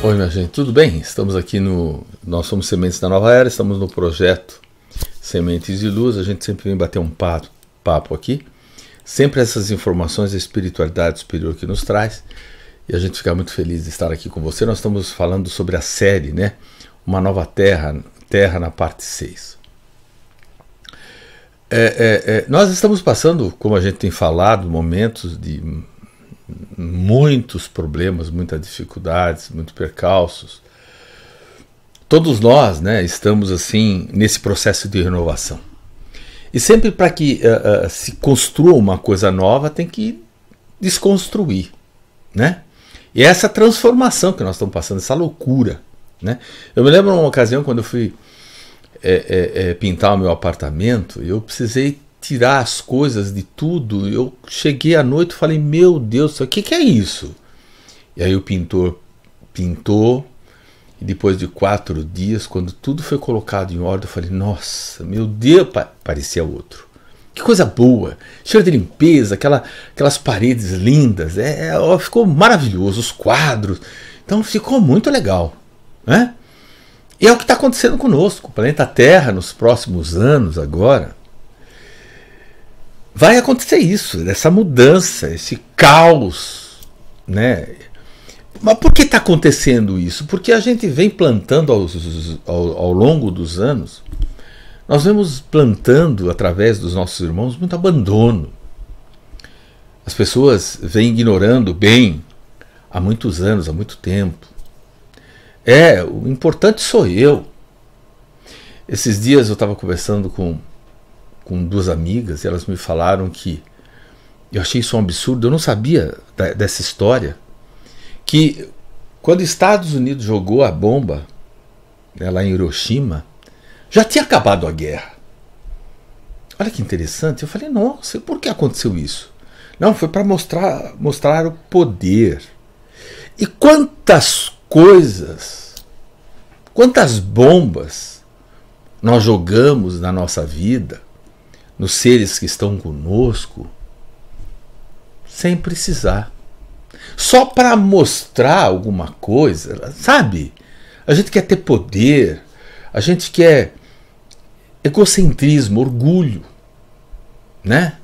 Oi, minha gente, tudo bem? Estamos aqui no. Nós somos Sementes da Nova Era, estamos no projeto Sementes de Luz. A gente sempre vem bater um papo aqui. Sempre essas informações da espiritualidade superior que nos traz. E a gente fica muito feliz de estar aqui com você. Nós estamos falando sobre a série, né? Uma Nova Terra, Terra na parte 6. É, é, é, nós estamos passando, como a gente tem falado, momentos de muitos problemas, muitas dificuldades, muitos percalços. Todos nós, né, estamos assim nesse processo de renovação. E sempre para que uh, uh, se construa uma coisa nova, tem que desconstruir, né? E é essa transformação que nós estamos passando, essa loucura, né? Eu me lembro uma ocasião quando eu fui é, é, é, pintar o meu apartamento, eu precisei tirar as coisas de tudo, eu cheguei à noite e falei: Meu Deus, o que, que é isso? E aí o pintor pintou, e depois de quatro dias, quando tudo foi colocado em ordem, eu falei: Nossa, meu Deus, parecia outro. Que coisa boa! Cheiro de limpeza, aquela, aquelas paredes lindas, é, é ficou maravilhoso, os quadros. Então ficou muito legal. Né? E é o que está acontecendo conosco. O planeta Terra, nos próximos anos agora, vai acontecer isso, essa mudança, esse caos, né? Mas por que está acontecendo isso? Porque a gente vem plantando aos, ao, ao, longo dos anos, nós vemos plantando através dos nossos irmãos muito abandono. As pessoas vêm ignorando bem há muitos anos, há muito tempo. É, o importante sou eu. Esses dias eu estava conversando com com duas amigas e elas me falaram que eu achei isso um absurdo, eu não sabia da, dessa história que quando Estados Unidos jogou a bomba né, lá em Hiroshima, já tinha acabado a guerra. Olha que interessante. Eu falei, nossa, por que aconteceu isso? Não, foi para mostrar, mostrar o poder. E quantas coisas, quantas bombas nós jogamos na nossa vida nos seres que estão conosco, sem precisar. Só para mostrar alguma coisa, sabe? A gente quer ter poder, a gente quer egocentrismo, orgulho, né?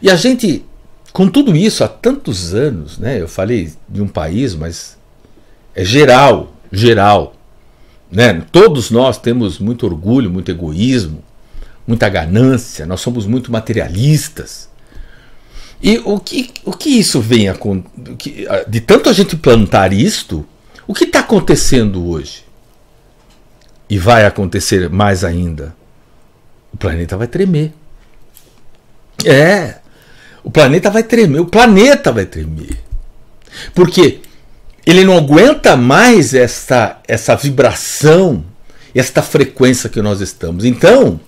E a gente, com tudo isso, há tantos anos, né? Eu falei de um país, mas é geral, geral, né? Todos nós temos muito orgulho, muito egoísmo, muita ganância, nós somos muito materialistas. E o que, o que isso vem a. De tanto a gente plantar isto, o que está acontecendo hoje? E vai acontecer mais ainda. O planeta vai tremer. É. O planeta vai tremer. O planeta vai tremer. Porque ele não aguenta mais essa, essa vibração, esta frequência que nós estamos. Então,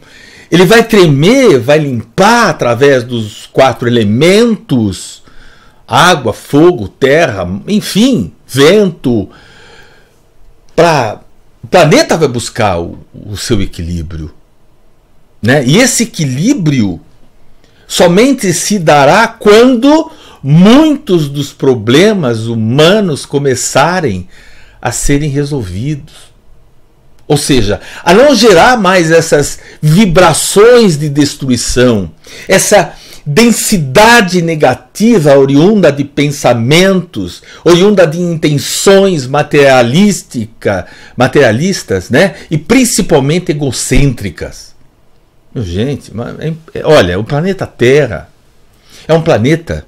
ele vai tremer, vai limpar através dos quatro elementos: água, fogo, terra, enfim, vento. Pra, o planeta vai buscar o, o seu equilíbrio. Né? E esse equilíbrio somente se dará quando muitos dos problemas humanos começarem a serem resolvidos. Ou seja, a não gerar mais essas vibrações de destruição, essa densidade negativa oriunda de pensamentos, oriunda de intenções materialística, materialistas, né? E principalmente egocêntricas. Meu, gente, é é, olha, o planeta Terra é um planeta.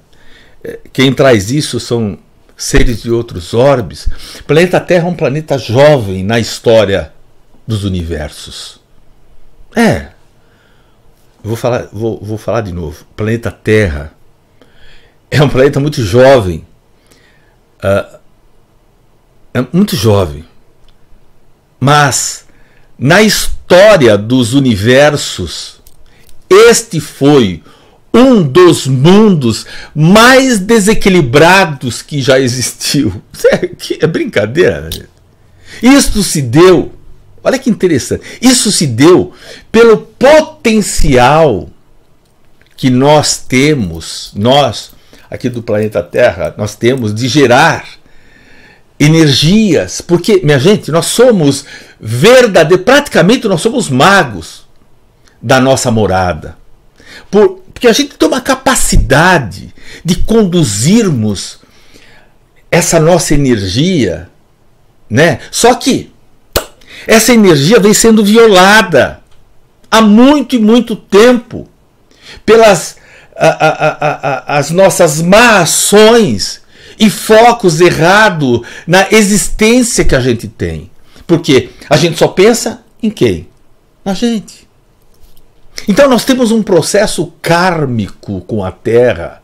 É, quem traz isso são seres de outros orbes. O planeta Terra é um planeta jovem na história dos universos. É. Vou falar, vou, vou falar de novo. O planeta Terra é um planeta muito jovem. Uh, é muito jovem. Mas, na história dos universos, este foi um dos mundos mais desequilibrados que já existiu. É, que é brincadeira. Isto se deu Olha que interessante. Isso se deu pelo potencial que nós temos, nós aqui do planeta Terra, nós temos de gerar energias, porque, minha gente, nós somos verdadeiros, praticamente nós somos magos da nossa morada. Por, porque a gente tem uma capacidade de conduzirmos essa nossa energia, né? Só que essa energia vem sendo violada há muito e muito tempo pelas a, a, a, as nossas má ações e focos errados na existência que a gente tem. Porque a gente só pensa em quem? Na gente. Então nós temos um processo kármico com a Terra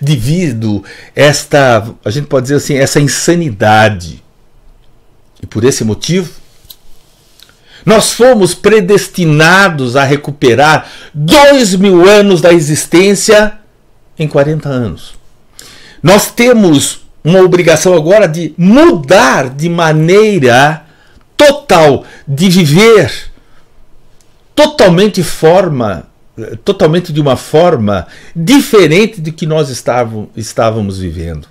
devido esta, a gente pode dizer assim, essa insanidade. E por esse motivo, nós fomos predestinados a recuperar dois mil anos da existência em 40 anos. Nós temos uma obrigação agora de mudar de maneira total, de viver totalmente forma, totalmente de uma forma diferente do que nós estávamos, estávamos vivendo.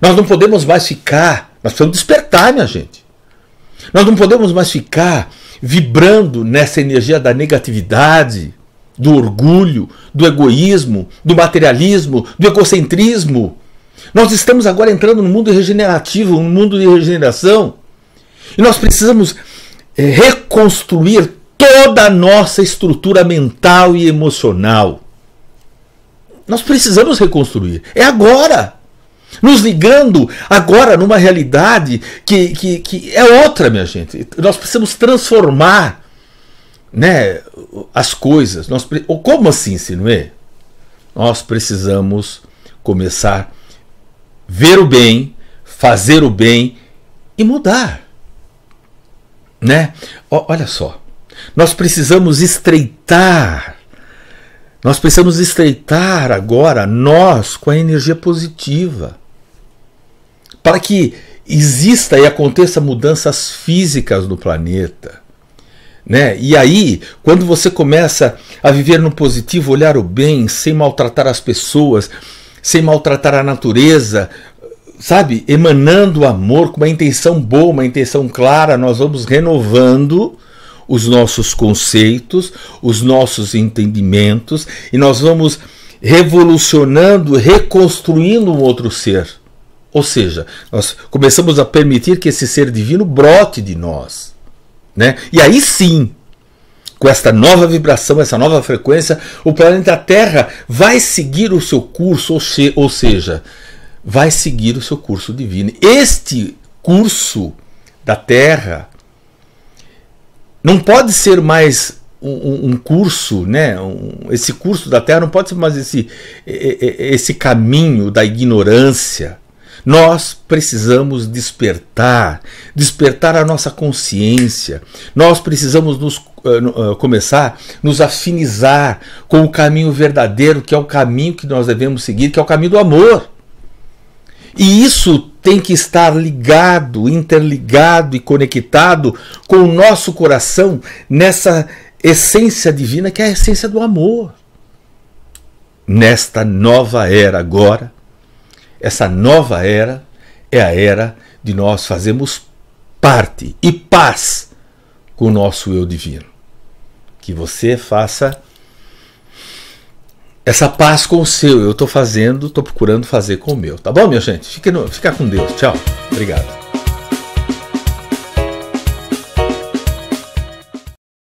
Nós não podemos mais ficar, nós precisamos despertar, minha gente. Nós não podemos mais ficar vibrando nessa energia da negatividade, do orgulho, do egoísmo, do materialismo, do egocentrismo. Nós estamos agora entrando no mundo regenerativo, no mundo de regeneração. E nós precisamos eh, reconstruir toda a nossa estrutura mental e emocional. Nós precisamos reconstruir. É agora nos ligando agora numa realidade que, que, que é outra, minha gente. Nós precisamos transformar né, as coisas. Nós, como assim, Sinuê? É? Nós precisamos começar a ver o bem, fazer o bem e mudar. Né? O, olha só. Nós precisamos estreitar. Nós precisamos estreitar agora nós com a energia positiva para que exista e aconteça mudanças físicas no planeta. Né? E aí, quando você começa a viver no positivo, olhar o bem, sem maltratar as pessoas, sem maltratar a natureza, sabe, emanando amor com uma intenção boa, uma intenção clara, nós vamos renovando os nossos conceitos, os nossos entendimentos e nós vamos revolucionando, reconstruindo um outro ser. Ou seja, nós começamos a permitir que esse ser divino brote de nós. Né? E aí sim, com esta nova vibração, essa nova frequência, o planeta Terra vai seguir o seu curso, ou, seja, vai seguir o seu curso divino. Este curso da Terra não pode ser mais um, um curso, né? Um, esse curso da Terra não pode ser mais esse, esse caminho da ignorância nós precisamos despertar, despertar a nossa consciência. Nós precisamos nos, uh, começar nos afinizar com o caminho verdadeiro, que é o caminho que nós devemos seguir, que é o caminho do amor. E isso tem que estar ligado, interligado e conectado com o nosso coração nessa essência divina que é a essência do amor. Nesta nova era agora, essa nova era é a era de nós fazermos parte e paz com o nosso eu divino. Que você faça essa paz com o seu. Eu estou fazendo, estou procurando fazer com o meu. Tá bom, minha gente? fique no, fica com Deus. Tchau. Obrigado.